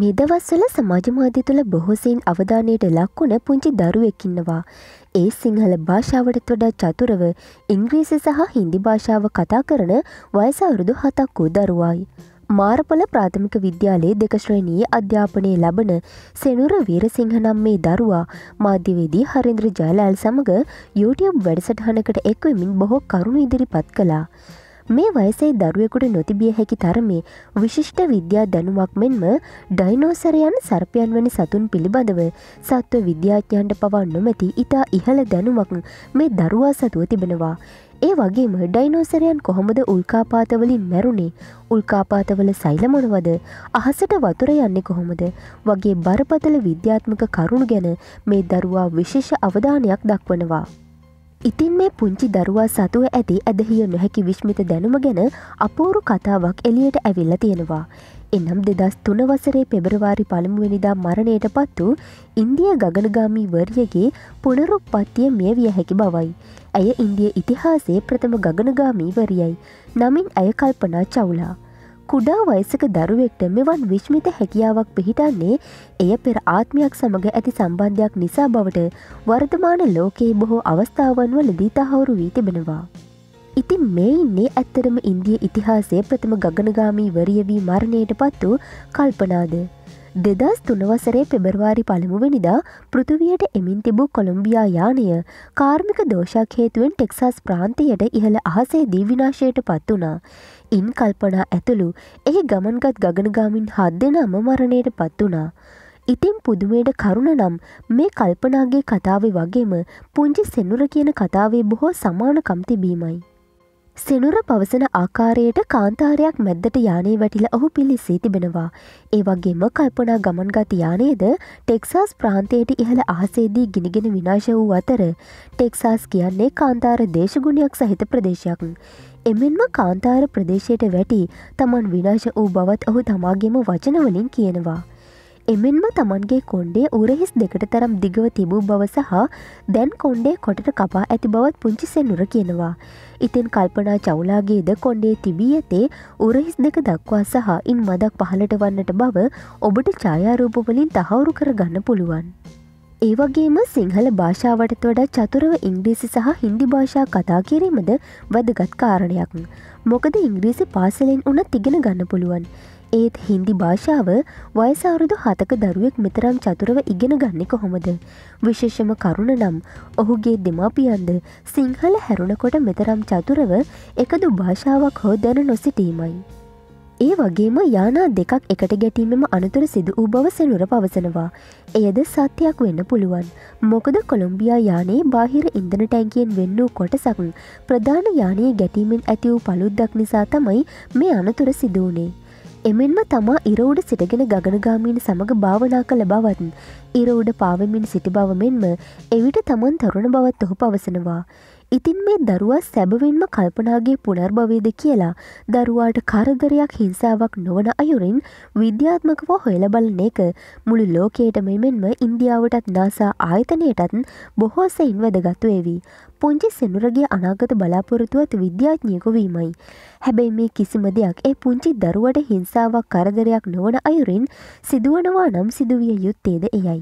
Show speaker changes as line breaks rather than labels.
මෙදවස්වල සමාජමාධ්‍ය තුළ බොහෝසයින් අවධානයට ලක්වුණ පුංචි දරුවෙකින්නවා. ඒ සිංහල භාෂාවට වඩා චතුරව ඉංග්‍රීසි සහ හින්දි භාෂාව කතා කරන වයස අවුරුදු හතක් වූ දරුවායි. මාරපොල ප්‍රාථමික විද්‍යාලයේ දෙකශ්‍රයණී අධ්‍යාපනය ලබන සෙනුර වීරසිංහ නම් මේ දරුවා මාධ්‍යවේදී හරින්ද්‍ර ජයලෑල් සමඟ YouTube වැඩසටහනකට එක්වමින් බොහෝ කරුණු ඉදිරිපත් කලා. මේ වයසේ දරුවෙකුට නොතිබිය හැකි තරමේ විශිෂ්ට විද්‍යා දැනුමක් මෙන්ම ඩයිනෝසරයන් සර්පයන් වනි සතුන් පිළිබඳව සත්ව විද්‍යාඥයන්ට පවා නොමැති ඉතා ඉහළ දැනුමක් මේ දරුවා සතුව තිබෙනවා. ඒ වගේම ඩයිනෝසරයන් කොහොමද උල්කාපාතවලින් මැරුණේ උල්කාපාතවල සෛලමොනවද අහසට වතුර යන්නේ කොහොමද වගේ බරපතල විද්‍යාත්මක කරුණු ගැන මේ දරුවා විශේෂ අවධානයක් දක්වනවා. ඉතින් මේ පුංචි දරුවා සතුව ඇති ඇදහිය නොහැකි විශ්මිත දැනුම ගැන අපූරු කතාවක් එලියට ඇවිල්ල තියෙනවා. එනම් දෙදස් තුන වසරේ පෙබරවාරි පළමුුවනිදා මරණයට පත් වූ ඉන්දිය ගගනගාමී වර්යගේ පුනරුක් පත්තිය මිය විය හැකි බවයි. ඇය ඉන්දිය ඉතිහාසේ ප්‍රථම ගගනගාමී වරියයි. නමින් ඇය කල්පනා චවුලා. කුඩා වයිසක දරුවෙක්ට මෙවන් විශ්මිත හැකියාවක් පිහිටන්නේ එය පෙර ආත්මයක් සමඟ ඇති සම්බන්ධයක් නිසා බවට වර්තමාන ලෝකයේ බොහෝ අවස්ථාවන් වලදී තහවුරු වී තිබෙනවා. ඉතින් මේ ඉන්නේ ඇත්තරම ඉන්දිය ඉතිහාසේ ප්‍රථම ගගනගාමී වරිය වී මරණයට පත් වූ කල්පනාද. දෙදස් තුනවසරේ පෙබරවාරි පළමුුවනිදා පෘතුවයට එමින් තිබූ කොළොම්බියා යානය කාර්මික දෝෂක් හේතුවෙන් ටෙක්සස් ප්‍රාන්තියට ඉහළ අහසේ දීවිනාශයට පත් වනා. ඉන් කල්පනා ඇතුළු එහි ගමන්ගත් ගගනගාමින් හත් දෙෙන අම මරණයට පත් වනා. ඉතින් පුදුමයට කරුණ නම් මේ කල්පනාගේ කතාවේ වගේම පුංචි සෙන්නුර කියන කතාවේ බොහෝ සමානකම් තිබීමයි. සෙනුර පවසන ආකාරයට කාන්තාරයක් මැද්දට යානය වැටිලා ඔහු පිලිසී තිබෙනවා. ඒවගේම කල්පනා ගමන්ගත් යානේද ටෙක්සාස් ප්‍රාන්තයට ඉහළ අහසේදී ගිනිගෙන විනාශ වූ අතර ටෙක්සාස් කියන්නේ කාන්තාර දේශගුණයක් සහිත ප්‍රදේශයක්. එමෙන්ම කාන්තාර ප්‍රදේශයට වැටි තමන් විනාශ වූ බවත් ඔහු තමාගේම වචනවලින් කියනවා. එමෙන්ම තමන්ගේ කොන්්ඩේ උරහිස් දෙකට තරම් දිගව තිබූ බව සහ දැන් කොන්්ඩේ කොටට කපා ඇති බවත් පුංචි සෙන්නුර කියනවා. ඉතින් කල්පනා චවුලාගේද කොන්්ඩේ තිබී ඇතේ උරහිස් දෙක දක්වා සහ ඉන් මදක් පහලට වන්නට බව ඔබට ඡායාරූපවලින් තහවුරු කරගන්න පුළුවන්. ඒවගේම සිංහල භාෂාවටත් වඩා චතුරව ඉංග්‍රීසි සහ හින්දි භාෂා කතා කිරීමද වැදගත් කාරණයක්. මොකද ඉංග්‍රීසි පාසලෙන් උනත් තිගෙන ගන්න පුළුවන්. ඒත් හින්දි භාෂාව වයසවුරුදු හතක දරුවෙක් මෙතරම් චතුරව ඉගෙන ගන්න කොහොමද. විශේෂම කරුණ නම් ඔහුගේ දෙමාපියන්ද සිංහල හැරුණකොට මෙතරම් චතුරව එකදු භාෂාවක් හෝ දැන නොසිටීමයි. ඒ වගේම යානා දෙකක් එකට ගැටීමම අනතුර සිදු වූ බව සෙනුර පවසනවා. එයද සත්‍යයක් වෙන්න පුළුවන්. මොකද කොළොම්බියා යානයේ බාහිර ඉන්දන ටැන්කයෙන් වෙන්නූ කොටසකුන් ප්‍රධාන යානයේ ගැටීමෙන් ඇතිවූ පළුද්දක් නිසා තමයි මේ අනතුර සිදුවනේ. එමෙන්ම තමා ඉරෝඩ සිටගෙන ගගනගාමීන් සමඟ භාවනා කළ බවත්න් ඉරෝඩ පාවමින් සිටි බව මෙන්ම එවිට තමන් තරුණ බවත් ඔහු පවසනවා. ඉතින් මේ දරුවා සැබවින්ම කල්පනාගේ පුනර්භවේද කියලා දරුවාට කරදරයක් හිංසාවක් නොවන අයුරින් විද්‍යාත්මකව හොයල බලන එක මුළු ලෝකයටම මෙන්ම ඉන්දියාවටත් නාසා ආයතනයටත් බොහෝසයින් වැදගත්වේවී. පුංචි සෙනුරගේ අනාගත බලාපොරොතුවත් විද්‍යාඥයකු වීමයි. හැබැයි මේ කිසිම දෙයක් ඒ පුංචි දරුවට හිංසාවක් කරදරයක් නොවන අයුරින් සිදුවනවා නම් සිදුවිය යුත්තේද එයයි.